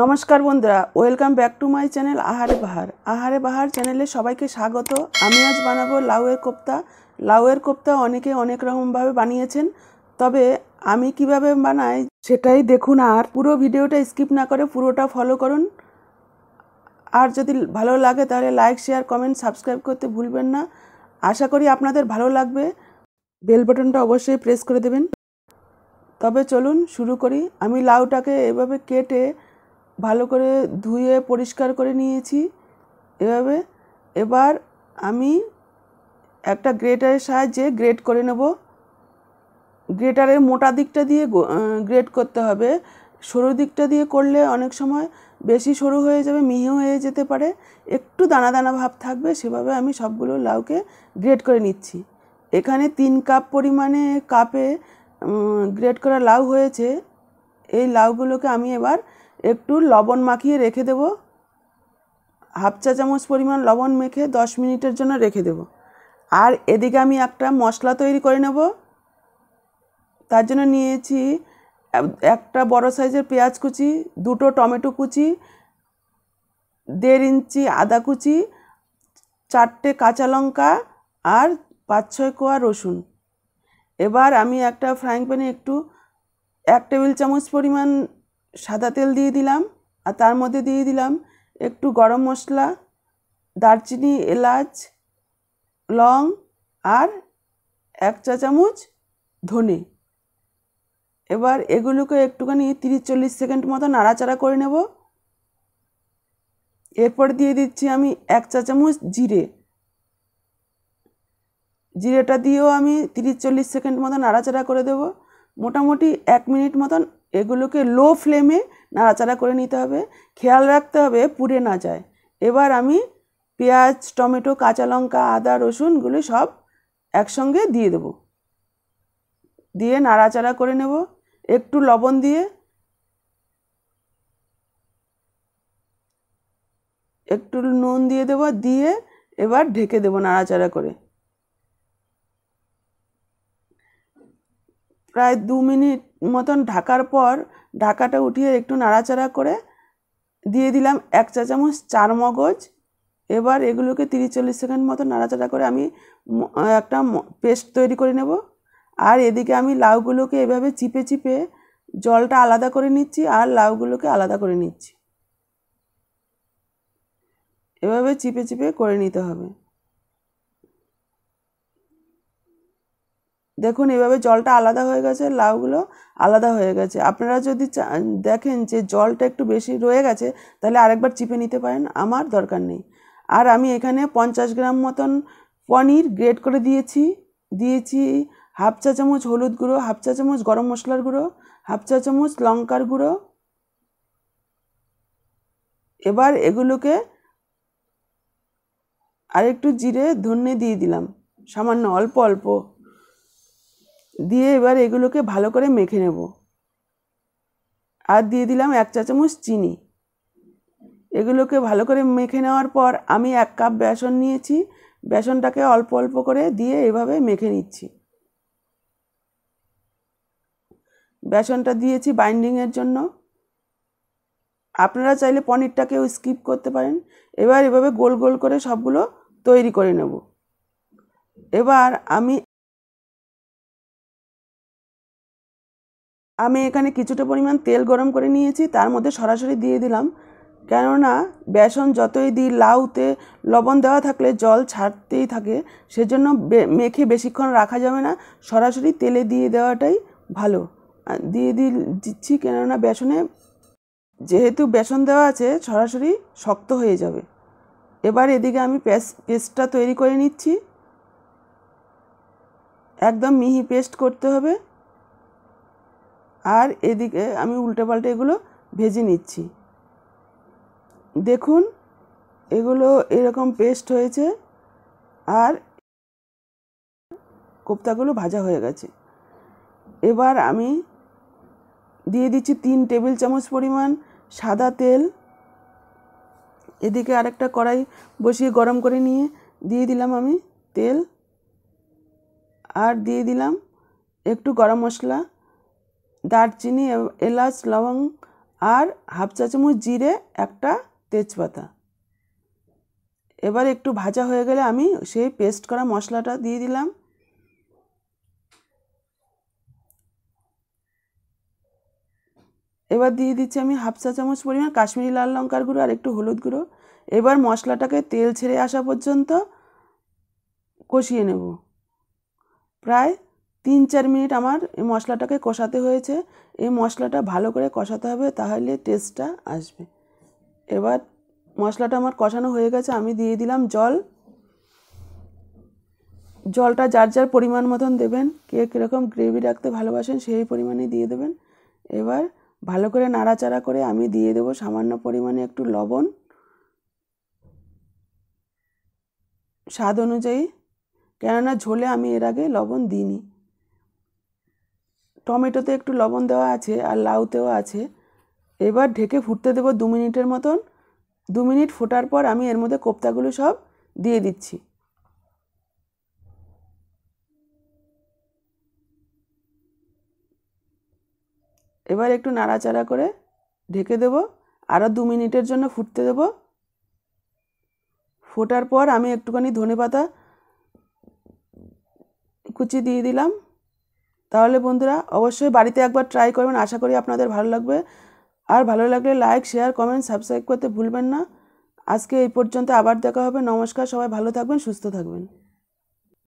নমস্কার বন্ধুরা welcome back to my channel Ahare Bahar আহারে বাহার চ্যানেলে সবাইকে স্বাগত আমি আজ বানাবো লাউয়ের কোপ্তা লাউয়ের কোপ্তা অনেকে অনেক রকমভাবে বানিয়েছেন তবে আমি কিভাবে বানাই সেটাই দেখুন আর পুরো ভিডিওটা স্কিপ না করে পুরোটা ফলো করুন আর যদি ভালো লাগে তাহলে লাইক শেয়ার কমেন্ট সাবস্ক্রাইব করতে ভুলবেন না আশা করি আপনাদের ভালো লাগবে বেল বাটনটা অবশ্যই প্রেস করে দেবেন তবে চলুন শুরু করি আমি লাউটাকে এভাবে কেটে ভালো করে ধুয়ে পরিষ্কার করে নিয়েছি এভাবে এবার আমি একটা গ্রেটারের সাহায্যে গ্রেট করে নেব গ্রেটারের মোটা দিকটা দিয়ে গ্রেট করতে হবে সরু দিকটা দিয়ে করলে অনেক সময় বেশি সরু হয়ে যাবে মিহি হয়ে যেতে পারে একটু দানা দানা ভাব থাকবে সেভাবে আমি সবগুলো লাউকে গ্রেট করে নিচ্ছি এখানে তিন কাপ পরিমাণে কাপে গ্রেট করা লাউ হয়েছে এই লাউগুলোকে আমি এবার একটু লবণ মাখিয়ে রেখে দেব হাফ চা চামচ পরিমাণ লবণ মেখে দশ মিনিটের জন্য রেখে দেব আর এদিকে আমি একটা মশলা তৈরি করে নেব তার জন্য নিয়েছি একটা বড় সাইজের পেঁয়াজ কুচি দুটো টমেটো কুচি দেড় ইঞ্চি আদা কুচি চারটে কাঁচা লঙ্কা আর পাঁচ ছয় কোয়া রসুন এবার আমি একটা ফ্রাইং প্যানে একটু এক টেবিল চামচ পরিমাণ সাদা তেল দিয়ে দিলাম আর তার মধ্যে দিয়ে দিলাম একটু গরম মশলা দারচিনি এলাচ লং আর এক চা চামচ ধনে এবার এগুলোকে একটুখানি তিরিশ চল্লিশ সেকেন্ড মতো নাড়াচাড়া করে নেব এরপর দিয়ে দিচ্ছি আমি এক চা চামচ জিরে জিরেটা দিয়েও আমি তিরিশ চল্লিশ সেকেন্ড মতো নাড়াচাড়া করে দেব মোটামুটি এক মিনিট মতন এগুলোকে লো ফ্লেমে নাড়াচাড়া করে নিতে হবে খেয়াল রাখতে হবে পুড়ে না যায় এবার আমি পেঁয়াজ টমেটো কাঁচা লঙ্কা আদা রসুনগুলো সব একসঙ্গে দিয়ে দেব দিয়ে নাড়াচাড়া করে নেব একটু লবণ দিয়ে একটু নুন দিয়ে দেব দিয়ে এবার ঢেকে দেবো নাড়াচাড়া করে প্রায় দু মিনিট মতন ঢাকার পর ঢাকাটা উঠিয়ে একটু নাড়াচাড়া করে দিয়ে দিলাম এক চা চামচ চার মগজ এবার এগুলোকে তিরিশ চল্লিশ সেকেন্ড মতো নাড়াচাড়া করে আমি একটা পেস্ট তৈরি করে নেব আর এদিকে আমি লাউগুলোকে এভাবে চিপে চিপে জলটা আলাদা করে নিচ্ছি আর লাউগুলোকে আলাদা করে নিচ্ছি এভাবে চিপে চিপে করে নিতে হবে দেখুন এভাবে জলটা আলাদা হয়ে গেছে লাউগুলো আলাদা হয়ে গেছে আপনারা যদি দেখেন যে জলটা একটু বেশি রয়ে গেছে তাহলে আরেকবার চিপে নিতে পারেন আমার দরকার নেই আর আমি এখানে পঞ্চাশ গ্রাম মতন পনির গ্রেড করে দিয়েছি দিয়েছি হাফ চা চামচ হলুদ গুঁড়ো হাফ চা চামচ গরম মশলার গুঁড়ো হাফ চা চামচ লঙ্কার গুঁড়ো এবার এগুলোকে আরেকটু জিরে ধনে দিয়ে দিলাম সামান্য অল্প অল্প দিয়ে এবার এগুলোকে ভালো করে মেখে নেব আর দিয়ে দিলাম এক চা চামচ চিনি এগুলোকে ভালো করে মেখে নেওয়ার পর আমি এক কাপ বেসন নিয়েছি বেসনটাকে অল্প অল্প করে দিয়ে এভাবে মেখে নিচ্ছি বেসনটা দিয়েছি বাইন্ডিংয়ের জন্য আপনারা চাইলে পনিরটাকেও স্কিপ করতে পারেন এবার এভাবে গোল গোল করে সবগুলো তৈরি করে নেব এবার আমি আমি এখানে কিছুটা পরিমাণ তেল গরম করে নিয়েছি তার মধ্যে সরাসরি দিয়ে দিলাম কেননা বেসন যতই দিই লাউতে লবণ দেওয়া থাকলে জল ছাড়তেই থাকে সেজন্য মেখে বেশিক্ষণ রাখা যাবে না সরাসরি তেলে দিয়ে দেওয়াটাই ভালো দিয়ে দিচ্ছি কেননা বেসনে যেহেতু বেসন দেওয়া আছে সরাসরি শক্ত হয়ে যাবে এবার এদিকে আমি পেস পেস্টটা তৈরি করে নিচ্ছি একদম মিহি পেস্ট করতে হবে আর এদিকে আমি উল্টে পাল্টে এগুলো ভেজে নিচ্ছি দেখুন এগুলো এরকম পেস্ট হয়েছে আর কোপ্তাগুলো ভাজা হয়ে গেছে এবার আমি দিয়ে দিচ্ছি তিন টেবিল চামচ পরিমাণ সাদা তেল এদিকে আরেকটা কড়াই বসিয়ে গরম করে নিয়ে দিয়ে দিলাম আমি তেল আর দিয়ে দিলাম একটু গরম মশলা দারচিনি এলাচ লবঙ্গ আর হাফ চা চামচ জিরে একটা তেজপাতা এবার একটু ভাজা হয়ে গেলে আমি সেই পেস্ট করা মশলাটা দিয়ে দিলাম এবার দিয়ে দিচ্ছি আমি হাফ চা চামচ পরিমাণ কাশ্মীরি লাল লঙ্কার গুঁড়ো আর একটু হলুদ গুঁড়ো এবার মশলাটাকে তেল ছেড়ে আসা পর্যন্ত কষিয়ে নেব প্রায় তিন চার মিনিট আমার এই মশলাটাকে কষাতে হয়েছে এই মশলাটা ভালো করে কষাতে হবে তাহলে টেস্টটা আসবে এবার মশলাটা আমার কষানো হয়ে গেছে আমি দিয়ে দিলাম জল জলটা যার যার পরিমাণ মতন দেবেন কে কীরকম গ্রেভি রাখতে ভালোবাসেন সেই পরিমাণে দিয়ে দেবেন এবার ভালো করে নাড়াচাড়া করে আমি দিয়ে দেবো সামান্য পরিমাণে একটু লবণ স্বাদ অনুযায়ী কেননা ঝোলে আমি এর আগে লবণ দিইনি টমেটোতে একটু লবণ দেওয়া আছে আর লাউতেও আছে এবার ঢেকে ফুটতে দেবো দু মিনিটের মতন দু মিনিট ফোটার পর আমি এর মধ্যে কোপ্তাগুলো সব দিয়ে দিচ্ছি এবার একটু নাড়াচাড়া করে ঢেকে দেব আরও দু মিনিটের জন্য ফুটতে দেব ফোটার পর আমি একটুখানি ধনে পাতা কুচি দিয়ে দিলাম তাহলে বন্ধুরা অবশ্যই বাড়িতে একবার ট্রাই করবেন আশা করি আপনাদের ভালো লাগবে আর ভালো লাগলে লাইক শেয়ার কমেন্ট সাবস্ক্রাইব করতে ভুলবেন না আজকে এই পর্যন্ত আবার দেখা হবে নমস্কার সবাই ভালো থাকবেন সুস্থ থাকবেন